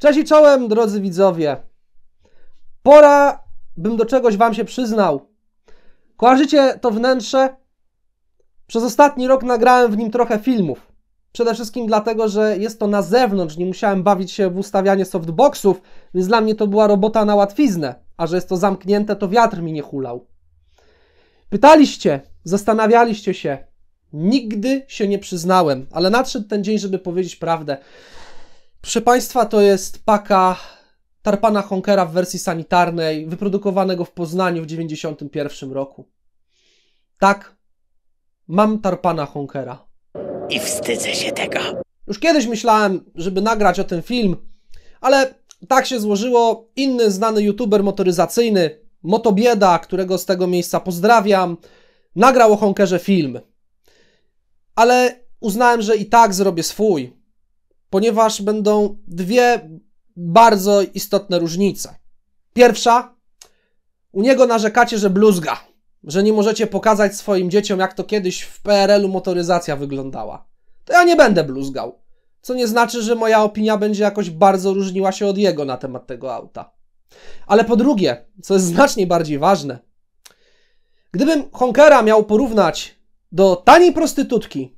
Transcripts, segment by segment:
Cześć i czołem, drodzy widzowie. Pora, bym do czegoś wam się przyznał. Kojarzycie to wnętrze? Przez ostatni rok nagrałem w nim trochę filmów. Przede wszystkim dlatego, że jest to na zewnątrz, nie musiałem bawić się w ustawianie softboxów, więc dla mnie to była robota na łatwiznę, a że jest to zamknięte, to wiatr mi nie hulał. Pytaliście, zastanawialiście się. Nigdy się nie przyznałem, ale nadszedł ten dzień, żeby powiedzieć prawdę. Proszę Państwa, to jest paka tarpana Honkera w wersji sanitarnej, wyprodukowanego w Poznaniu w 1991 roku. Tak, mam tarpana Honkera. I wstydzę się tego. Już kiedyś myślałem, żeby nagrać o ten film, ale tak się złożyło. Inny znany youtuber motoryzacyjny, Motobieda, którego z tego miejsca pozdrawiam, nagrał o Honkerze film. Ale uznałem, że i tak zrobię swój ponieważ będą dwie bardzo istotne różnice. Pierwsza, u niego narzekacie, że bluzga, że nie możecie pokazać swoim dzieciom, jak to kiedyś w PRL-u motoryzacja wyglądała. To ja nie będę bluzgał, co nie znaczy, że moja opinia będzie jakoś bardzo różniła się od jego na temat tego auta. Ale po drugie, co jest znacznie bardziej ważne, gdybym Honkera miał porównać do taniej prostytutki,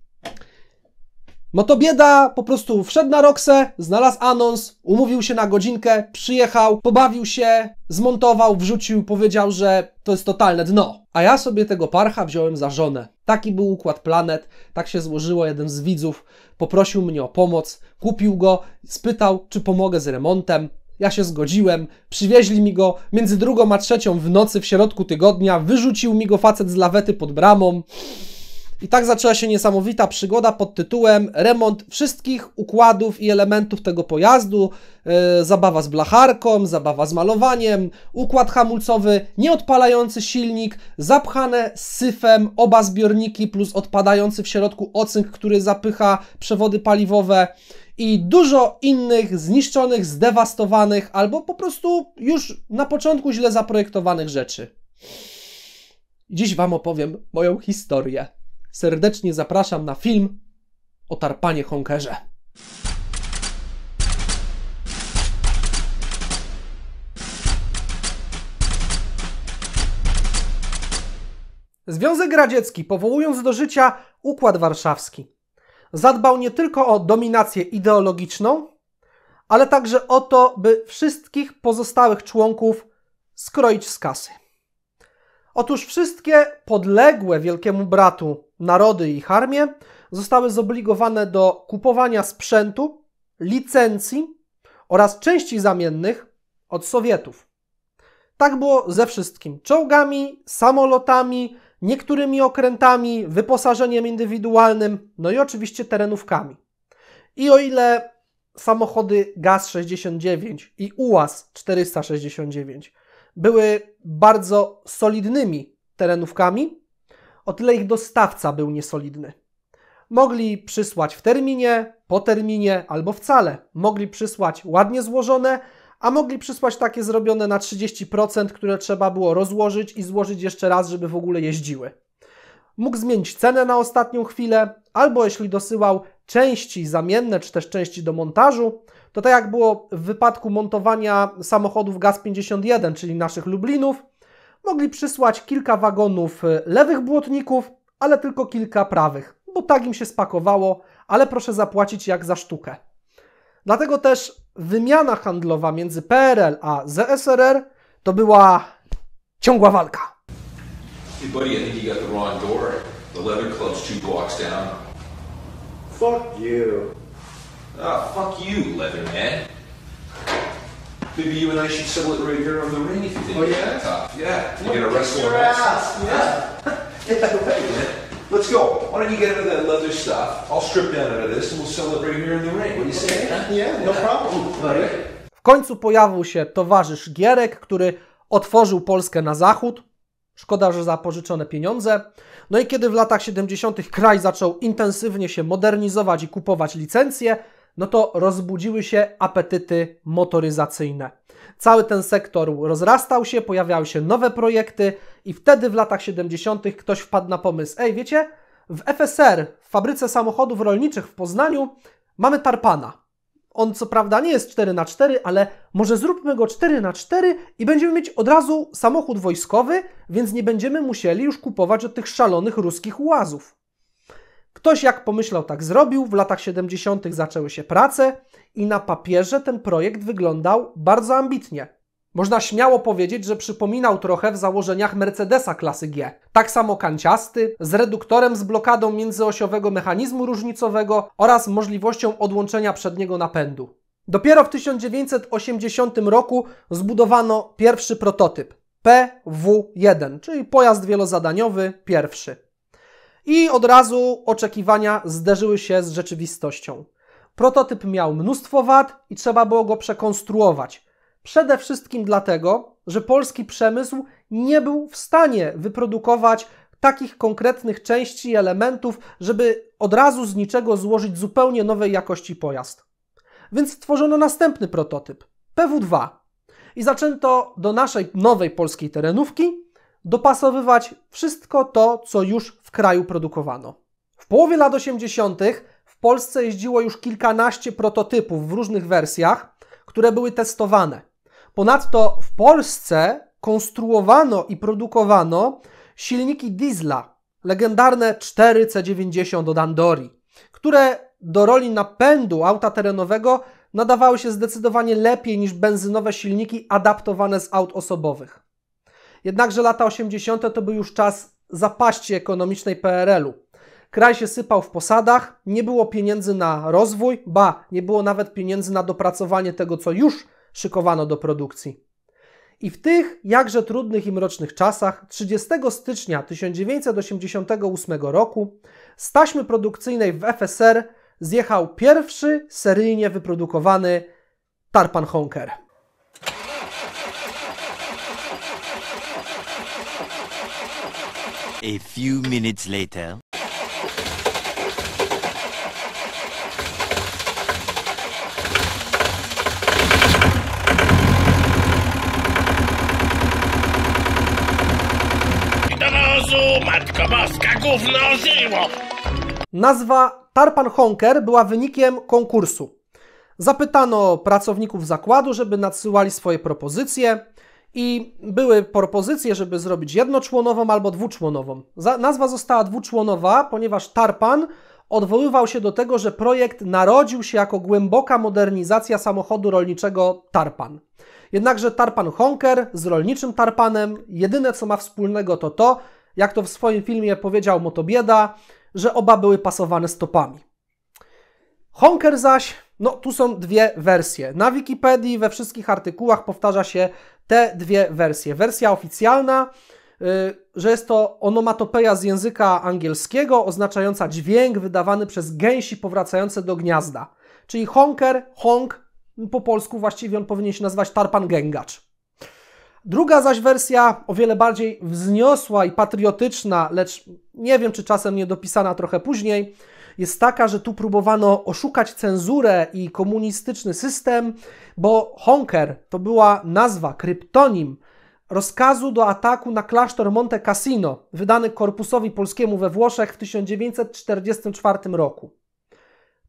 no to bieda, po prostu wszedł na Roxę, znalazł anons, umówił się na godzinkę, przyjechał, pobawił się, zmontował, wrzucił, powiedział, że to jest totalne dno. A ja sobie tego parcha wziąłem za żonę. Taki był układ planet, tak się złożyło. Jeden z widzów poprosił mnie o pomoc, kupił go, spytał, czy pomogę z remontem. Ja się zgodziłem, przywieźli mi go między drugą a trzecią w nocy w środku tygodnia, wyrzucił mi go facet z lawety pod bramą. I tak zaczęła się niesamowita przygoda pod tytułem Remont wszystkich układów i elementów tego pojazdu, yy, zabawa z blacharką, zabawa z malowaniem, układ hamulcowy, nieodpalający silnik, zapchane syfem oba zbiorniki plus odpadający w środku ocynk, który zapycha przewody paliwowe i dużo innych zniszczonych, zdewastowanych albo po prostu już na początku źle zaprojektowanych rzeczy. Dziś Wam opowiem moją historię serdecznie zapraszam na film o tarpanie honkerze. Związek Radziecki, powołując do życia Układ Warszawski, zadbał nie tylko o dominację ideologiczną, ale także o to, by wszystkich pozostałych członków skroić z kasy. Otóż wszystkie podległe Wielkiemu Bratu narody i ich armie zostały zobligowane do kupowania sprzętu, licencji oraz części zamiennych od Sowietów. Tak było ze wszystkim: czołgami, samolotami, niektórymi okrętami, wyposażeniem indywidualnym, no i oczywiście terenówkami. I o ile samochody GAZ-69 i UAZ-469 były bardzo solidnymi terenówkami, o tyle ich dostawca był niesolidny. Mogli przysłać w terminie, po terminie albo wcale. Mogli przysłać ładnie złożone, a mogli przysłać takie zrobione na 30%, które trzeba było rozłożyć i złożyć jeszcze raz, żeby w ogóle jeździły. Mógł zmienić cenę na ostatnią chwilę, albo jeśli dosyłał części zamienne czy też części do montażu, to tak jak było w wypadku montowania samochodów GAZ 51, czyli naszych Lublinów, mogli przysłać kilka wagonów y, lewych błotników, ale tylko kilka prawych, bo tak im się spakowało, ale proszę zapłacić jak za sztukę. Dlatego też wymiana handlowa między PRL a ZSRR to była ciągła walka. Hey buddy, I think you got the wrong door. The leather club's two blocks down. Fuck you. Ah, fuck you, leather man. Maybe you and I should settle it right here on the ring if you think oh, yeah? tough. Yeah. get a Yeah. Let's go. Why don't you get that leather stuff? I'll strip down out of this and we'll sell it right here in the ring. What do you say? Okay. Yeah, no problem. W końcu pojawił się towarzysz Gierek, który otworzył Polskę na zachód. Szkoda, że za pożyczone pieniądze. No i kiedy w latach 70. kraj zaczął intensywnie się modernizować i kupować licencje, no to rozbudziły się apetyty motoryzacyjne. Cały ten sektor rozrastał się, pojawiały się nowe projekty i wtedy w latach 70. ktoś wpadł na pomysł: "Ej, wiecie, w FSR, w fabryce samochodów rolniczych w Poznaniu, mamy tarpana. On co prawda nie jest 4x4, ale może zróbmy go 4x4 i będziemy mieć od razu samochód wojskowy, więc nie będziemy musieli już kupować od tych szalonych ruskich łazów. Ktoś jak pomyślał, tak zrobił. W latach 70. zaczęły się prace i na papierze ten projekt wyglądał bardzo ambitnie. Można śmiało powiedzieć, że przypominał trochę w założeniach Mercedesa klasy G. Tak samo kanciasty, z reduktorem z blokadą międzyosiowego mechanizmu różnicowego oraz możliwością odłączenia przedniego napędu. Dopiero w 1980 roku zbudowano pierwszy prototyp PW1, czyli pojazd wielozadaniowy pierwszy i od razu oczekiwania zderzyły się z rzeczywistością. Prototyp miał mnóstwo wad i trzeba było go przekonstruować. Przede wszystkim dlatego, że polski przemysł nie był w stanie wyprodukować takich konkretnych części i elementów, żeby od razu z niczego złożyć zupełnie nowej jakości pojazd. Więc stworzono następny prototyp PW2 i zaczęto do naszej nowej polskiej terenówki dopasowywać wszystko to, co już w kraju produkowano. W połowie lat 80. w Polsce jeździło już kilkanaście prototypów w różnych wersjach, które były testowane. Ponadto w Polsce konstruowano i produkowano silniki diesla, legendarne 4C90 od Andori, które do roli napędu auta terenowego nadawały się zdecydowanie lepiej niż benzynowe silniki adaptowane z aut osobowych. Jednakże lata 80. to był już czas zapaści ekonomicznej PRL-u. Kraj się sypał w posadach, nie było pieniędzy na rozwój, ba, nie było nawet pieniędzy na dopracowanie tego, co już szykowano do produkcji. I w tych jakże trudnych i mrocznych czasach 30 stycznia 1988 roku z taśmy produkcyjnej w FSR zjechał pierwszy seryjnie wyprodukowany tarpan honker. A few minutes later. matko boska, gówno żyło! Nazwa Tarpan Honker była wynikiem konkursu. Zapytano pracowników zakładu, żeby nadsyłali swoje propozycje. I były propozycje, żeby zrobić jednoczłonową albo dwuczłonową. nazwa została dwuczłonowa, ponieważ Tarpan odwoływał się do tego, że projekt narodził się jako głęboka modernizacja samochodu rolniczego Tarpan. Jednakże Tarpan Honker z rolniczym Tarpanem jedyne co ma wspólnego to to, jak to w swoim filmie powiedział Motobieda, że oba były pasowane stopami. Honker zaś no, tu są dwie wersje. Na Wikipedii we wszystkich artykułach powtarza się te dwie wersje. Wersja oficjalna, y, że jest to onomatopeja z języka angielskiego, oznaczająca dźwięk wydawany przez gęsi powracające do gniazda. Czyli honker, honk, po polsku właściwie on powinien się nazywać tarpan gęgacz. Druga zaś wersja, o wiele bardziej wzniosła i patriotyczna, lecz nie wiem, czy czasem nie dopisana trochę później, jest taka, że tu próbowano oszukać cenzurę i komunistyczny system, bo honker to była nazwa, kryptonim rozkazu do ataku na klasztor Monte Cassino, wydany korpusowi polskiemu we Włoszech w 1944 roku.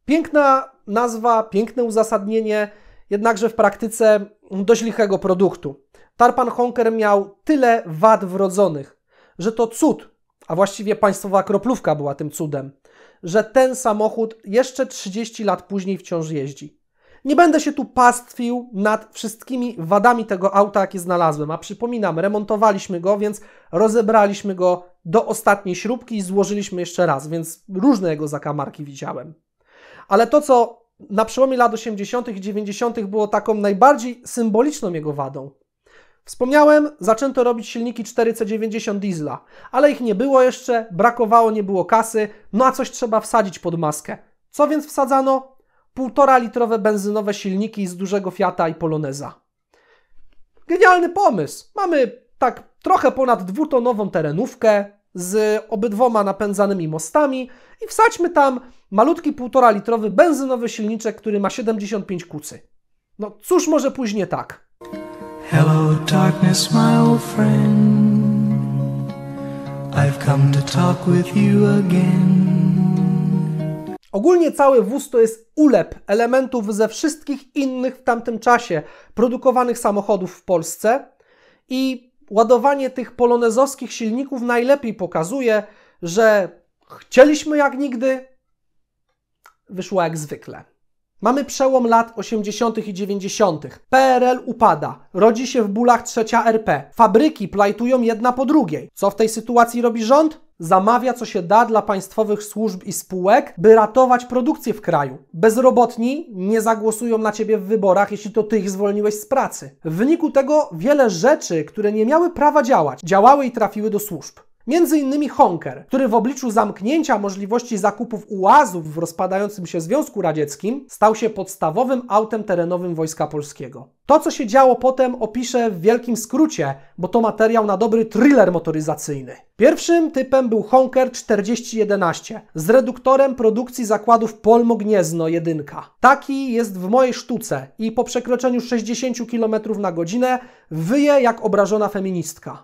Piękna nazwa, piękne uzasadnienie, jednakże w praktyce dość lichego produktu. Tarpan Honker miał tyle wad wrodzonych, że to cud, a właściwie państwowa kroplówka była tym cudem, że ten samochód jeszcze 30 lat później wciąż jeździ. Nie będę się tu pastwił nad wszystkimi wadami tego auta, jakie znalazłem, a przypominam, remontowaliśmy go, więc rozebraliśmy go do ostatniej śrubki i złożyliśmy jeszcze raz, więc różne jego zakamarki widziałem. Ale to, co na przełomie lat 80. i 90. było taką najbardziej symboliczną jego wadą, Wspomniałem, zaczęto robić silniki 4C90 diesla, ale ich nie było jeszcze, brakowało, nie było kasy, no a coś trzeba wsadzić pod maskę. Co więc wsadzano? Półtora litrowe benzynowe silniki z dużego Fiata i Poloneza. Genialny pomysł. Mamy tak trochę ponad dwutonową terenówkę z obydwoma napędzanymi mostami i wsadźmy tam malutki półtora litrowy benzynowy silniczek, który ma 75 kucy. No cóż może później tak? Hello, darkness, my old friend. I've come to talk with you again. Ogólnie cały wóz to jest ulep elementów ze wszystkich innych w tamtym czasie produkowanych samochodów w Polsce i ładowanie tych polonezowskich silników najlepiej pokazuje, że chcieliśmy jak nigdy, wyszło jak zwykle. Mamy przełom lat 80. i 90. PRL upada, rodzi się w bólach trzecia RP, fabryki plajtują jedna po drugiej. Co w tej sytuacji robi rząd? Zamawia co się da dla państwowych służb i spółek, by ratować produkcję w kraju. Bezrobotni nie zagłosują na ciebie w wyborach, jeśli to ty ich zwolniłeś z pracy. W wyniku tego wiele rzeczy, które nie miały prawa działać, działały i trafiły do służb. Między innymi Honker, który w obliczu zamknięcia możliwości zakupów uazów w rozpadającym się Związku Radzieckim stał się podstawowym autem terenowym Wojska Polskiego. To, co się działo potem, opiszę w wielkim skrócie, bo to materiał na dobry thriller motoryzacyjny. Pierwszym typem był Honker 4011 z reduktorem produkcji zakładów Polmogniezno 1. Taki jest w mojej sztuce i po przekroczeniu 60 km na godzinę wyje jak obrażona feministka.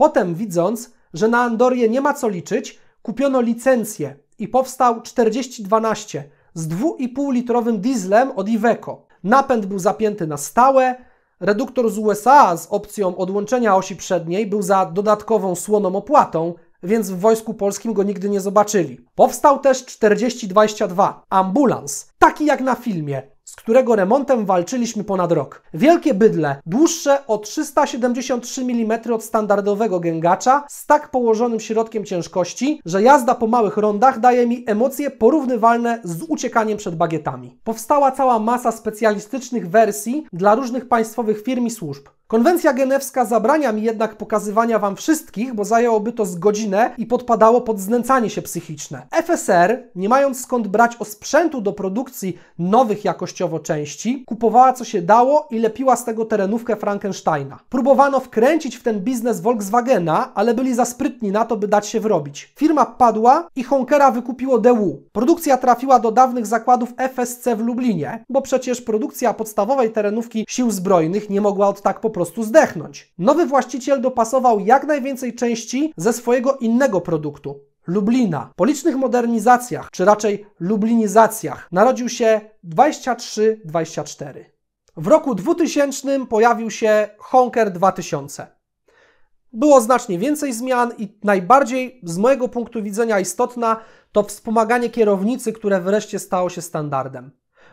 Potem widząc, że na Andorię nie ma co liczyć, kupiono licencję i powstał 4012 z 2,5 litrowym dieslem od Iveco. Napęd był zapięty na stałe, reduktor z USA z opcją odłączenia osi przedniej był za dodatkową słoną opłatą, więc w Wojsku Polskim go nigdy nie zobaczyli. Powstał też 4022, ambulans, taki jak na filmie, z którego remontem walczyliśmy ponad rok. Wielkie bydle, dłuższe o 373 mm od standardowego gęgacza, z tak położonym środkiem ciężkości, że jazda po małych rondach daje mi emocje porównywalne z uciekaniem przed bagietami. Powstała cała masa specjalistycznych wersji dla różnych państwowych firm i służb. Konwencja genewska zabrania mi jednak pokazywania wam wszystkich, bo zajęłoby to z godzinę i podpadało pod znęcanie się psychiczne. FSR, nie mając skąd brać osprzętu do produkcji nowych jakościowo części, kupowała co się dało i lepiła z tego terenówkę Frankensteina. Próbowano wkręcić w ten biznes Volkswagena, ale byli za sprytni na to, by dać się wrobić. Firma padła i Honkera wykupiło DW. Produkcja trafiła do dawnych zakładów FSC w Lublinie, bo przecież produkcja podstawowej terenówki sił zbrojnych nie mogła od tak po prostu prostu zdechnąć. Nowy właściciel dopasował jak najwięcej części ze swojego innego produktu. Lublina. Po licznych modernizacjach, czy raczej lublinizacjach, narodził się 23-24. W roku 2000 pojawił się Honker 2000. Było znacznie więcej zmian i najbardziej z mojego punktu widzenia istotna to wspomaganie kierownicy, które wreszcie stało się standardem.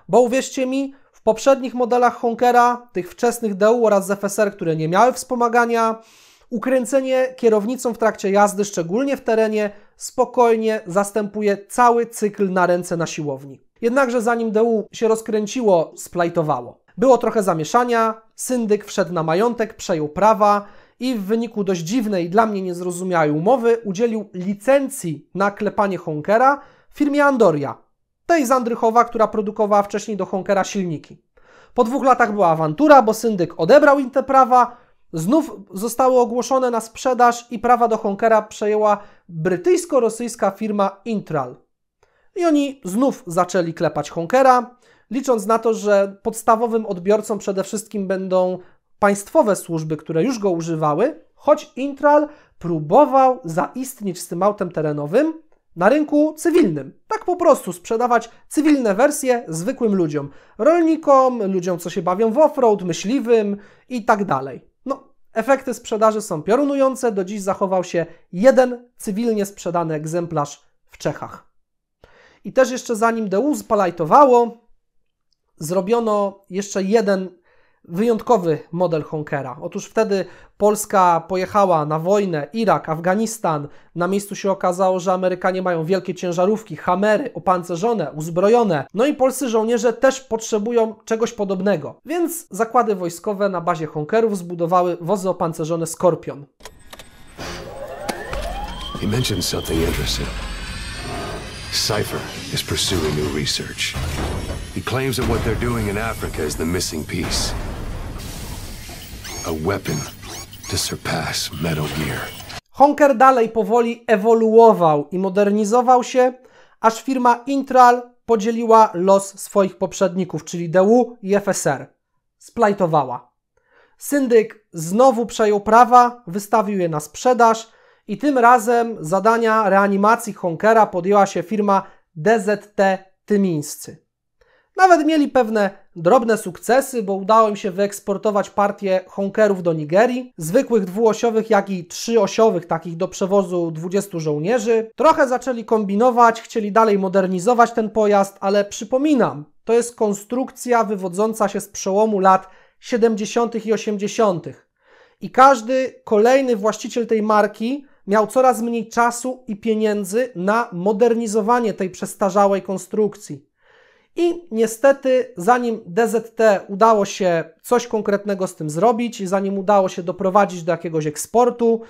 Bo uwierzcie mi, poprzednich modelach Honkera, tych wczesnych DU oraz ZFSR, które nie miały wspomagania, ukręcenie kierownicą w trakcie jazdy, szczególnie w terenie, spokojnie zastępuje cały cykl na ręce na siłowni. Jednakże zanim DU się rozkręciło, splajtowało. Było trochę zamieszania, syndyk wszedł na majątek, przejął prawa i w wyniku dość dziwnej, dla mnie niezrozumiałej umowy udzielił licencji na klepanie Honkera firmie Andoria, tej z Andrychowa, która produkowała wcześniej do Honkera silniki. Po dwóch latach była awantura, bo syndyk odebrał im te prawa, znów zostały ogłoszone na sprzedaż i prawa do Honkera przejęła brytyjsko-rosyjska firma Intral. I oni znów zaczęli klepać Honkera, licząc na to, że podstawowym odbiorcą przede wszystkim będą państwowe służby, które już go używały, choć Intral próbował zaistnieć z tym autem terenowym, na rynku cywilnym. Tak po prostu sprzedawać cywilne wersje zwykłym ludziom, rolnikom, ludziom, co się bawią w offroad, myśliwym i tak dalej. No, efekty sprzedaży są piorunujące. Do dziś zachował się jeden cywilnie sprzedany egzemplarz w Czechach. I też jeszcze zanim DU spalajtowało, zrobiono jeszcze jeden wyjątkowy model Honkera. Otóż wtedy Polska pojechała na wojnę, Irak, Afganistan. Na miejscu się okazało, że Amerykanie mają wielkie ciężarówki, hamery, opancerzone, uzbrojone. No i polscy żołnierze też potrzebują czegoś podobnego. Więc zakłady wojskowe na bazie Honkerów zbudowały wozy opancerzone Skorpion. Cypher is pursuing new research. He claims that what they're doing in Africa is the missing piece a weapon to surpass Metal Gear. Honker dalej powoli ewoluował i modernizował się, aż firma Intral podzieliła los swoich poprzedników, czyli DU i FSR. Splajtowała. Syndyk znowu przejął prawa, wystawił je na sprzedaż i tym razem zadania reanimacji Honkera podjęła się firma DZT Tymińscy. Nawet mieli pewne drobne sukcesy, bo udało im się wyeksportować partię honkerów do Nigerii, zwykłych dwuosiowych, jak i trzyosiowych, takich do przewozu 20 żołnierzy. Trochę zaczęli kombinować, chcieli dalej modernizować ten pojazd, ale przypominam, to jest konstrukcja wywodząca się z przełomu lat 70. i 80. I każdy kolejny właściciel tej marki miał coraz mniej czasu i pieniędzy na modernizowanie tej przestarzałej konstrukcji. I niestety, zanim DZT udało się coś konkretnego z tym zrobić, zanim udało się doprowadzić do jakiegoś eksportu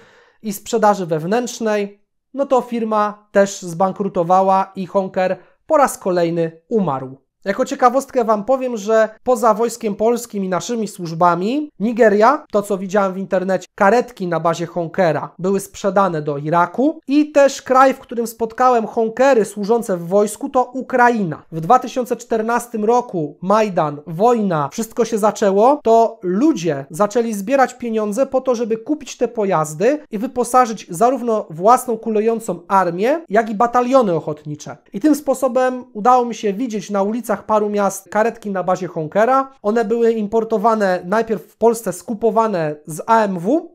i sprzedaży wewnętrznej, no to firma też zbankrutowała i Honker po raz kolejny umarł. Jako ciekawostkę Wam powiem, że poza Wojskiem Polskim i naszymi służbami, Nigeria, to co widziałem w internecie, karetki na bazie Honkera były sprzedane do Iraku i też kraj, w którym spotkałem Honkery służące w wojsku, to Ukraina. W 2014 roku Majdan, wojna, wszystko się zaczęło, to ludzie zaczęli zbierać pieniądze po to, żeby kupić te pojazdy i wyposażyć zarówno własną kulejącą armię, jak i bataliony ochotnicze. I tym sposobem udało mi się widzieć na ulicach granicach paru miast karetki na bazie Honkera. One były importowane najpierw w Polsce, skupowane z AMW,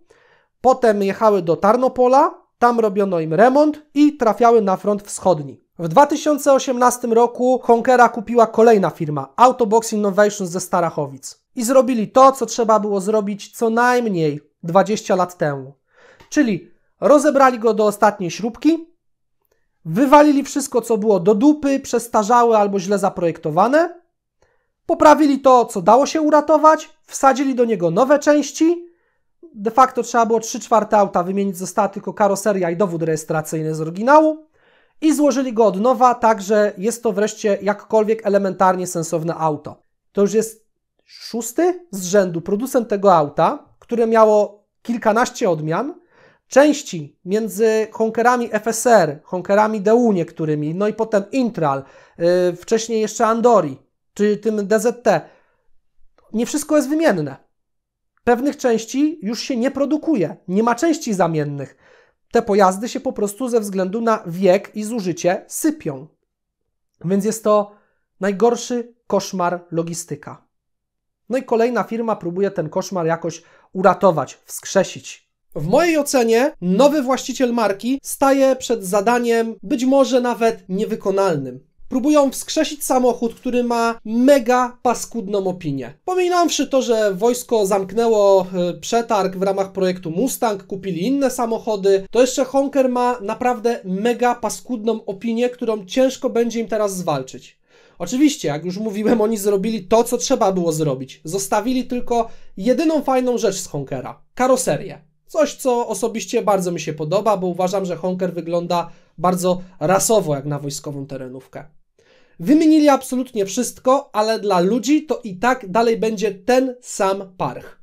potem jechały do Tarnopola, tam robiono im remont i trafiały na front wschodni. W 2018 roku Honkera kupiła kolejna firma, Autobox Innovations ze Starachowic. I zrobili to, co trzeba było zrobić co najmniej 20 lat temu. Czyli rozebrali go do ostatniej śrubki, Wywalili wszystko, co było do dupy, przestarzałe albo źle zaprojektowane, poprawili to, co dało się uratować, wsadzili do niego nowe części. De facto trzeba było 3 czwarte auta wymienić, została tylko karoseria i dowód rejestracyjny z oryginału i złożyli go od nowa, także jest to wreszcie jakkolwiek elementarnie sensowne auto. To już jest szósty z rzędu producent tego auta, które miało kilkanaście odmian, części między honkerami FSR, honkerami DU którymi, no i potem Intral, yy, wcześniej jeszcze Andori, czy tym DZT. Nie wszystko jest wymienne. Pewnych części już się nie produkuje, nie ma części zamiennych. Te pojazdy się po prostu ze względu na wiek i zużycie sypią. Więc jest to najgorszy koszmar logistyka. No i kolejna firma próbuje ten koszmar jakoś uratować, wskrzesić. W mojej ocenie nowy właściciel marki staje przed zadaniem być może nawet niewykonalnym. Próbują wskrzesić samochód, który ma mega paskudną opinię. Pominąwszy to, że wojsko zamknęło e, przetarg w ramach projektu Mustang, kupili inne samochody, to jeszcze Honker ma naprawdę mega paskudną opinię, którą ciężko będzie im teraz zwalczyć. Oczywiście, jak już mówiłem, oni zrobili to, co trzeba było zrobić. Zostawili tylko jedyną fajną rzecz z Honkera karoserię. Coś, co osobiście bardzo mi się podoba, bo uważam, że Honker wygląda bardzo rasowo jak na wojskową terenówkę. Wymienili absolutnie wszystko, ale dla ludzi to i tak dalej będzie ten sam parch.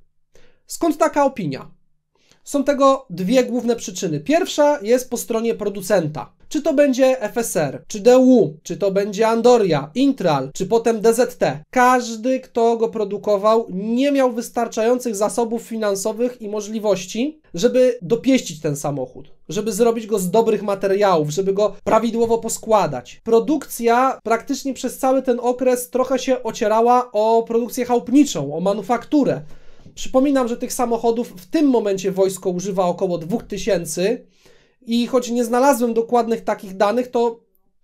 Skąd taka opinia? Są tego dwie główne przyczyny. Pierwsza jest po stronie producenta. Czy to będzie FSR, czy DU, czy to będzie Andoria, Intral, czy potem DZT. Każdy, kto go produkował, nie miał wystarczających zasobów finansowych i możliwości, żeby dopieścić ten samochód, żeby zrobić go z dobrych materiałów, żeby go prawidłowo poskładać. Produkcja praktycznie przez cały ten okres trochę się ocierała o produkcję chałupniczą, o manufakturę. Przypominam, że tych samochodów w tym momencie wojsko używa około 2000 i choć nie znalazłem dokładnych takich danych, to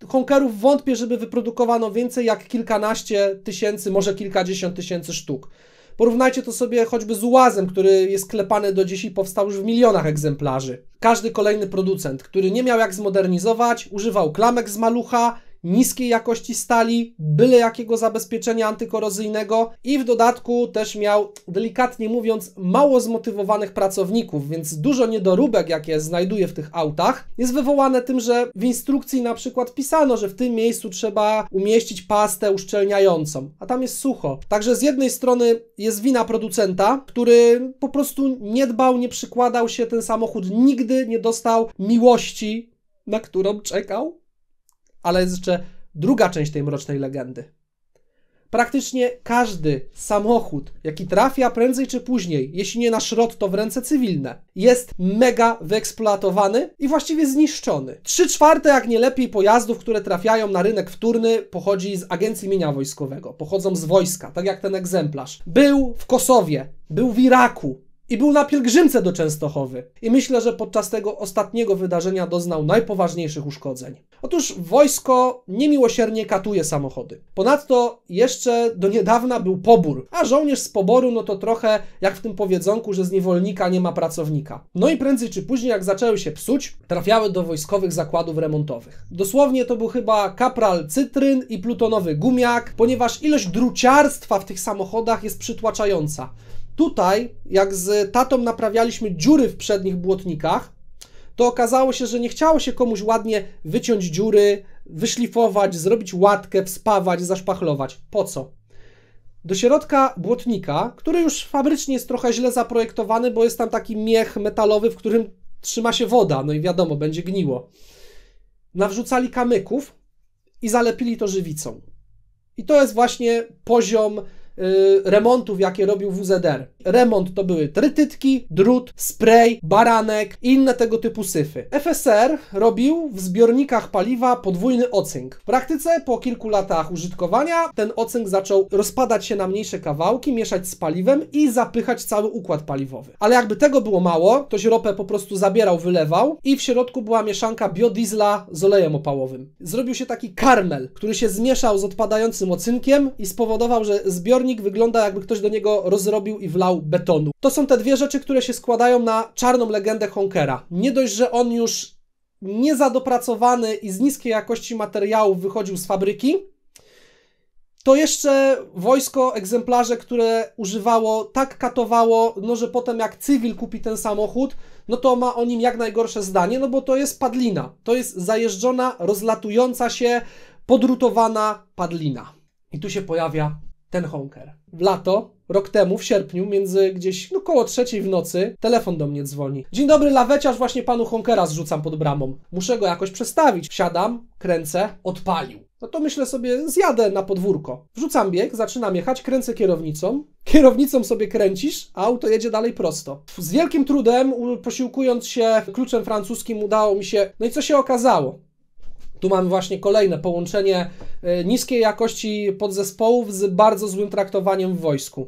honkerów wątpię, żeby wyprodukowano więcej jak kilkanaście tysięcy, może kilkadziesiąt tysięcy sztuk. Porównajcie to sobie choćby z Uazem, który jest klepany do dziś i powstał już w milionach egzemplarzy. Każdy kolejny producent, który nie miał jak zmodernizować, używał klamek z malucha, niskiej jakości stali, byle jakiego zabezpieczenia antykorozyjnego i w dodatku też miał, delikatnie mówiąc, mało zmotywowanych pracowników, więc dużo niedoróbek, jakie znajduje w tych autach, jest wywołane tym, że w instrukcji na przykład pisano, że w tym miejscu trzeba umieścić pastę uszczelniającą, a tam jest sucho. Także z jednej strony jest wina producenta, który po prostu nie dbał, nie przykładał się, ten samochód nigdy nie dostał miłości, na którą czekał ale jest jeszcze druga część tej mrocznej legendy. Praktycznie każdy samochód, jaki trafia prędzej czy później, jeśli nie na szrot, to w ręce cywilne, jest mega wyeksploatowany i właściwie zniszczony. Trzy czwarte, jak nie lepiej, pojazdów, które trafiają na rynek wtórny, pochodzi z Agencji Mienia Wojskowego, pochodzą z wojska, tak jak ten egzemplarz. Był w Kosowie, był w Iraku, i był na pielgrzymce do Częstochowy. I myślę, że podczas tego ostatniego wydarzenia doznał najpoważniejszych uszkodzeń. Otóż wojsko niemiłosiernie katuje samochody. Ponadto jeszcze do niedawna był pobór, a żołnierz z poboru no to trochę jak w tym powiedzonku, że z niewolnika nie ma pracownika. No i prędzej czy później jak zaczęły się psuć, trafiały do wojskowych zakładów remontowych. Dosłownie to był chyba kapral cytryn i plutonowy gumiak, ponieważ ilość druciarstwa w tych samochodach jest przytłaczająca. Tutaj, jak z tatą naprawialiśmy dziury w przednich błotnikach, to okazało się, że nie chciało się komuś ładnie wyciąć dziury, wyszlifować, zrobić łatkę, wspawać, zaszpachlować. Po co? Do środka błotnika, który już fabrycznie jest trochę źle zaprojektowany, bo jest tam taki miech metalowy, w którym trzyma się woda, no i wiadomo, będzie gniło. Nawrzucali kamyków i zalepili to żywicą. I to jest właśnie poziom Y, remontów, jakie robił WZR remont to były trytytki, drut, spray, baranek i inne tego typu syfy. FSR robił w zbiornikach paliwa podwójny ocynk. W praktyce po kilku latach użytkowania ten ocynk zaczął rozpadać się na mniejsze kawałki, mieszać z paliwem i zapychać cały układ paliwowy. Ale jakby tego było mało, ktoś ropę po prostu zabierał, wylewał i w środku była mieszanka biodiesla z olejem opałowym. Zrobił się taki karmel, który się zmieszał z odpadającym ocynkiem i spowodował, że zbiornik wygląda jakby ktoś do niego rozrobił i wlał kawał betonu. To są te dwie rzeczy, które się składają na czarną legendę Honkera. Nie dość, że on już niezadopracowany i z niskiej jakości materiałów wychodził z fabryki, to jeszcze wojsko, egzemplarze, które używało, tak katowało, no że potem jak cywil kupi ten samochód, no to ma o nim jak najgorsze zdanie, no bo to jest padlina. To jest zajeżdżona, rozlatująca się, podrutowana padlina. I tu się pojawia ten honker. W lato rok temu, w sierpniu, między gdzieś no, koło trzeciej w nocy, telefon do mnie dzwoni. Dzień dobry, laweciarz, właśnie panu Honkera zrzucam pod bramą. Muszę go jakoś przestawić. Siadam, kręcę, odpalił. No to myślę sobie, zjadę na podwórko. Wrzucam bieg, zaczynam jechać, kręcę kierownicą. Kierownicą sobie kręcisz, a auto jedzie dalej prosto. Z wielkim trudem, posiłkując się kluczem francuskim, udało mi się. No i co się okazało? Tu mamy właśnie kolejne połączenie e, niskiej jakości podzespołów z bardzo złym traktowaniem w wojsku.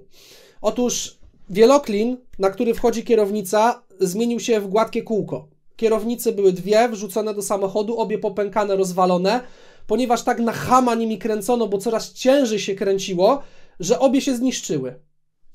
Otóż wieloklin, na który wchodzi kierownica, zmienił się w gładkie kółko. Kierownice były dwie, wrzucone do samochodu, obie popękane, rozwalone, ponieważ tak na chama nimi kręcono, bo coraz ciężej się kręciło, że obie się zniszczyły.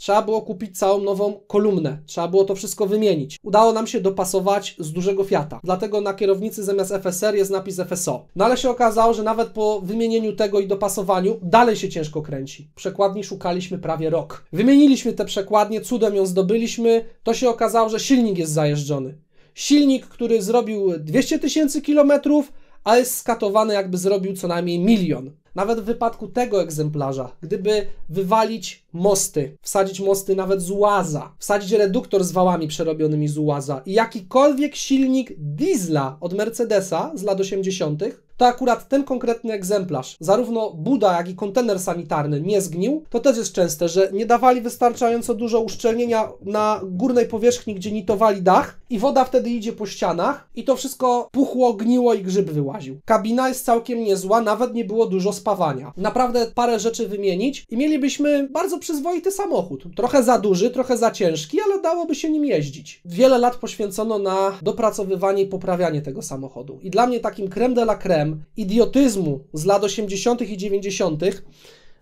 Trzeba było kupić całą nową kolumnę, trzeba było to wszystko wymienić. Udało nam się dopasować z dużego Fiata, dlatego na kierownicy zamiast FSR jest napis FSO. No ale się okazało, że nawet po wymienieniu tego i dopasowaniu dalej się ciężko kręci. Przekładni szukaliśmy prawie rok. Wymieniliśmy te przekładnie, cudem ją zdobyliśmy, to się okazało, że silnik jest zajeżdżony. Silnik, który zrobił 200 tysięcy kilometrów, a jest skatowany jakby zrobił co najmniej milion. Nawet w wypadku tego egzemplarza, gdyby wywalić mosty, wsadzić mosty nawet z łaza, wsadzić reduktor z wałami przerobionymi z łaza i jakikolwiek silnik diesla od Mercedesa z lat 80., to akurat ten konkretny egzemplarz, zarówno buda, jak i kontener sanitarny nie zgnił, to też jest częste, że nie dawali wystarczająco dużo uszczelnienia na górnej powierzchni, gdzie nitowali dach, i woda wtedy idzie po ścianach i to wszystko puchło, gniło i grzyb wyłaził. Kabina jest całkiem niezła, nawet nie było dużo spawania. Naprawdę parę rzeczy wymienić i mielibyśmy bardzo przyzwoity samochód. Trochę za duży, trochę za ciężki, ale dałoby się nim jeździć. Wiele lat poświęcono na dopracowywanie i poprawianie tego samochodu. I dla mnie takim creme de la creme idiotyzmu z lat 80. i 90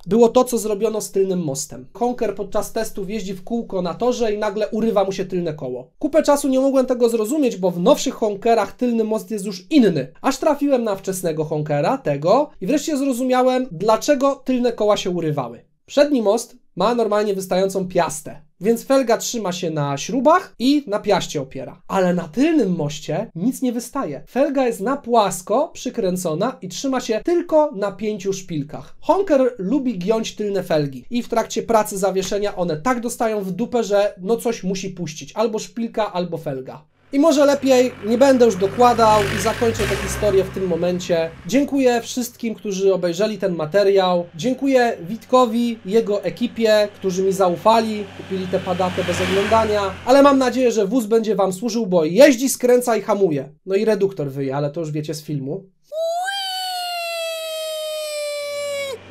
było to, co zrobiono z tylnym mostem. Honker podczas testu jeździ w kółko na torze i nagle urywa mu się tylne koło. Kupę czasu nie mogłem tego zrozumieć, bo w nowszych Honkerach tylny most jest już inny. Aż trafiłem na wczesnego Honkera, tego, i wreszcie zrozumiałem, dlaczego tylne koła się urywały. Przedni most ma normalnie wystającą piastę. Więc felga trzyma się na śrubach i na piaście opiera. Ale na tylnym moście nic nie wystaje. Felga jest na płasko przykręcona i trzyma się tylko na pięciu szpilkach. Honker lubi giąć tylne felgi i w trakcie pracy zawieszenia one tak dostają w dupę, że no coś musi puścić. Albo szpilka, albo felga. I może lepiej, nie będę już dokładał i zakończę tę historię w tym momencie. Dziękuję wszystkim, którzy obejrzeli ten materiał. Dziękuję Witkowi, jego ekipie, którzy mi zaufali, kupili te padatę bez oglądania, ale mam nadzieję, że wóz będzie Wam służył, bo jeździ, skręca i hamuje. No i reduktor wyje, ale to już wiecie z filmu.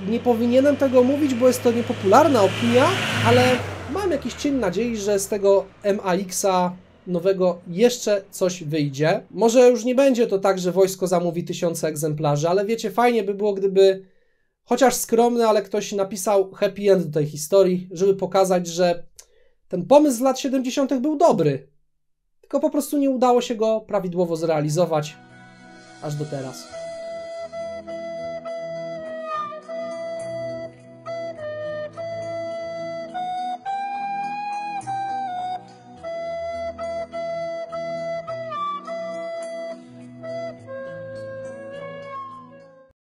Nie powinienem tego mówić, bo jest to niepopularna opinia, ale mam jakiś cień nadziei, że z tego MAX-a nowego jeszcze coś wyjdzie. Może już nie będzie to tak, że wojsko zamówi tysiące egzemplarzy, ale wiecie, fajnie by było, gdyby chociaż skromny, ale ktoś napisał happy end do tej historii, żeby pokazać, że ten pomysł z lat 70. był dobry, tylko po prostu nie udało się go prawidłowo zrealizować aż do teraz.